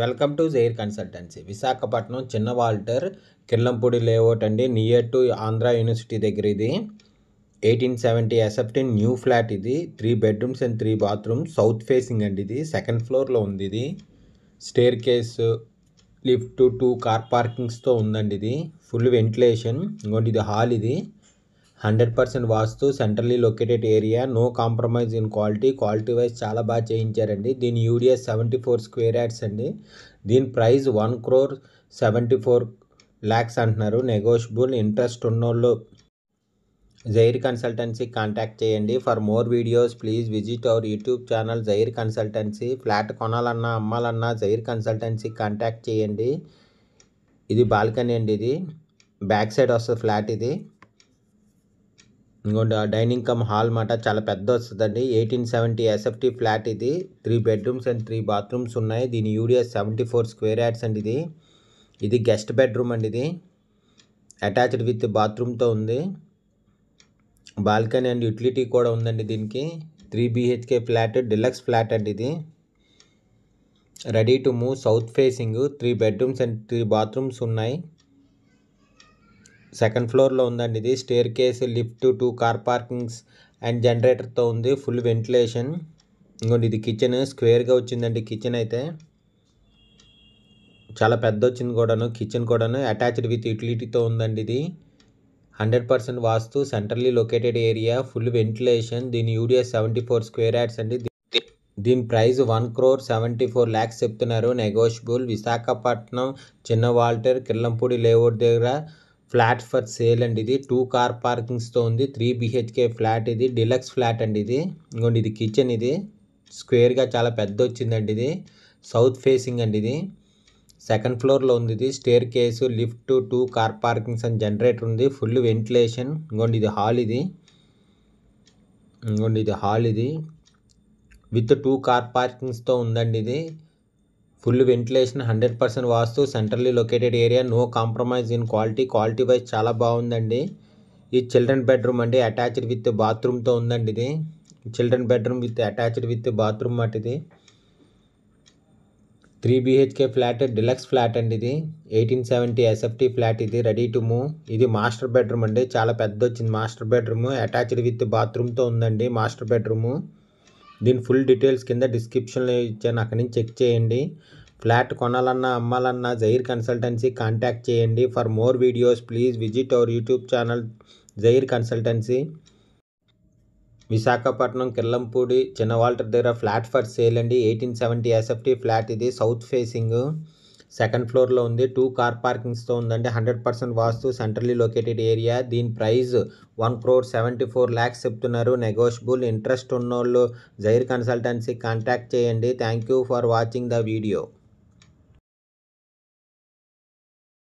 welcome to Jair consultancy Visakhapatnam Chinna Waltair Kirlampudi layout అండి near to Andhra university దగ్గర ఇది eighteen seventy SFT new flat ఇది three bedrooms and three bathroom south facing అండి ఇది second ఫ్లోర్లో ఉంది ఇది staircase lift two car పార్కింగ్స్తో ఉందండి ఇది ఫుల్ వెంటిలేషన్ ఇంకోటి ఇది హాల్ ఇది hundred percent vastu centrally located area no compromise in quality quality wise చాలా బాగా చేయించారండి దీని UDS seventy four square yards అండి దీని price one crore seventy four lakhs అంటున్నారు నెగోషియబుల్ ఇంట్రెస్ట్ ఉన్నోళ్ళు జైర్ కన్సల్టెన్సీ కాంటాక్ట్ చేయండి for more videos please visit our YouTube channel Jair consultancy flat కొనాలన్నా అమ్మాలన్నా జైర్ కన్సల్టెన్సీ కాంటాక్ట్ చేయండి ఇది బాల్కనీ అండి ఇది బ్యాక్ సైడ్ వస్తుంది ఫ్లాట్ ఇది ఇంకోటి డైనింగ్ కమ్ హాల్ మాట చాలా పెద్ద వస్తుందండి ఎయిటీన్ సెవెంటీ ఎస్ఎఫ్టీ ఫ్లాట్ ఇది three bedrooms and three bathrooms ఉన్నాయి దీని UDS seventy four square yards అండి ఇది ఇది గెస్ట్ బెడ్రూమ్ అండి ఇది అటాచ్డ్ విత్ బాత్రూమ్తో ఉంది బాల్కనీ అండ్ యూటిలిటీ కూడా ఉందండి దీనికి three BHK flat deluxe flat అండి ఇది ready to move south facing three bedrooms and three bathrooms ఉన్నాయి సెకండ్ ఫ్లోర్లో ఉందండి ఇది staircase lift two car parkings and జనరేటర్తో ఉంది ఫుల్ వెంటిలేషన్ ఇంకోటి ఇది కిచెన్ స్క్వేర్గా వచ్చిందండి కిచెన్ అయితే చాలా పెద్ద వచ్చింది కూడాను కిచెన్ కూడాను అటాచ్డ్ విత్ యూటిలిటీతో ఉందండి ఇది hundred percent vastu centrally located area full ventilation దీని UDS seventy four square yards అండి దీని price one crore seventy four lakhs చెప్తున్నారు నెగోషియబుల్ విశాఖపట్నం చిన్న వాల్టర్ కిల్లంపూడి లేఅవుట్ దగ్గర ఫ్లాట్ ఫర్ సేల్ అండి ఇది టూ కార్ పార్కింగ్స్తో ఉంది త్రీ బిహెచ్కే ఫ్లాట్ ఇది డిలక్స్ ఫ్లాట్ అండి ఇది ఇంకోండి ఇది కిచెన్ ఇది స్క్వేర్గా చాలా పెద్ద వచ్చిందండి ఇది సౌత్ ఫేసింగ్ అండి ఇది సెకండ్ ఫ్లోర్లో ఉంది ఇది staircase lift two car parkings and generator ఉంది ఫుల్ వెంటిలేషన్ ఇంకోండి ఇది హాల్ ఇది ఇంకోండి ఇది హాల్ ఇది విత్ టూ కార్ పార్కింగ్స్తో ఉందండి ఇది full ventilation hundred percent vastu centrally located area no compromise in quality quality wise చాలా బాగుందండి ఈ చిల్డ్రన్ బెడ్రూమ్ అండి అటాచ్డ్ విత్ బాత్రూమ్తో ఉందండి ఇది children bedroom with attached with bathroom మాట ఇది three BHK flat deluxe flat అండి ఇది ఎయిటీన్ సెవెంటీ ఎస్ఎఫ్టీ ఫ్లాట్ ఇది రెడీ టు మూవ్ ఇది మాస్టర్ బెడ్రూమ్ అండి చాలా పెద్ద వచ్చింది మాస్టర్ బెడ్రూమ్ అటాచ్డ్ విత్ బాత్రూమ్తో ఉందండి మాస్టర్ బెడ్రూము దీని ఫుల్ డీటెయిల్స్ కింద డిస్క్రిప్షన్లో ఇచ్చాను అక్కడి నుంచి చెక్ చేయండి ఫ్లాట్ కొనాలన్నా అమ్మాలన్నా జైర్ కన్సల్టెన్సీ కాంటాక్ట్ చేయండి for more videos please visit our YouTube channel Jair consultancy Visakhapatnam Killampudi Chinna Waltair దగ్గర ఫ్లాట్ ఫర్ సేల్ అండి ఎయిటీన్ సెవెంటీ ఎస్ఎఫ్టీ ఫ్లాట్ ఇది సౌత్ ఫేసింగ్ సెకండ్ ఫ్లోర్లో ఉంది టూ కార్ పార్కింగ్స్తో ఉందండి hundred percent vastu centrally located area దీని price one crore seventy four lakhs చెప్తున్నారు negotiable interest ఉన్నోళ్ళు జైర్ కన్సల్టెన్సీ కాంటాక్ట్ చేయండి thank you for watching the video